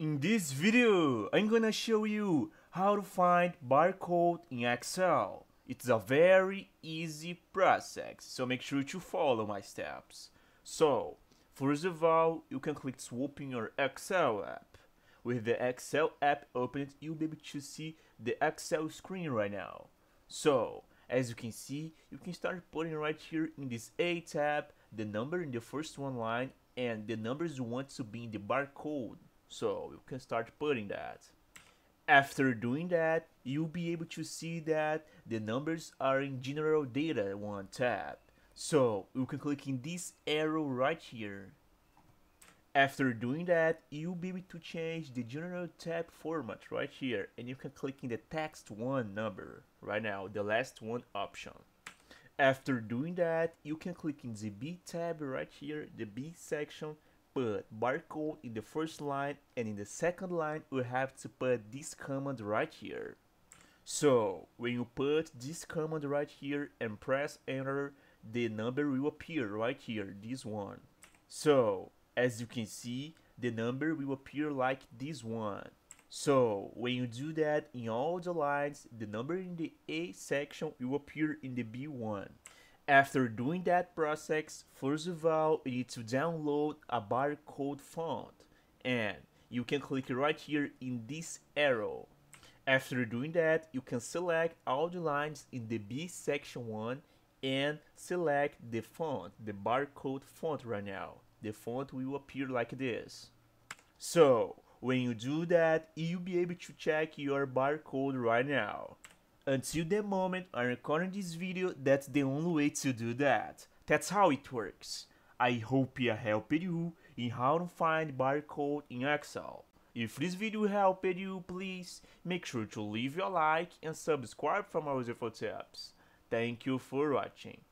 In this video, I'm gonna show you how to find barcode in Excel. It's a very easy process, so make sure to follow my steps. So, first of all, you can click swap in your Excel app. With the Excel app opened, you'll be able to see the Excel screen right now. So, as you can see, you can start putting right here in this A tab, the number in the first one line, and the numbers you want to be in the barcode so you can start putting that. After doing that, you'll be able to see that the numbers are in general data one tab. So you can click in this arrow right here. After doing that, you'll be able to change the general tab format right here and you can click in the text one number right now, the last one option. After doing that, you can click in the B tab right here, the B section, put barcode in the first line and in the second line we have to put this command right here. So when you put this command right here and press enter the number will appear right here, this one. So as you can see the number will appear like this one. So when you do that in all the lines the number in the A section will appear in the B one. After doing that process, first of all, you need to download a barcode font and you can click right here in this arrow. After doing that, you can select all the lines in the B section 1 and select the font, the barcode font right now. The font will appear like this. So, when you do that, you'll be able to check your barcode right now. Until the moment I record this video, that's the only way to do that. That's how it works. I hope I helped you in how to find barcode in Excel. If this video helped you, please make sure to leave your like and subscribe for more useful tips. Thank you for watching.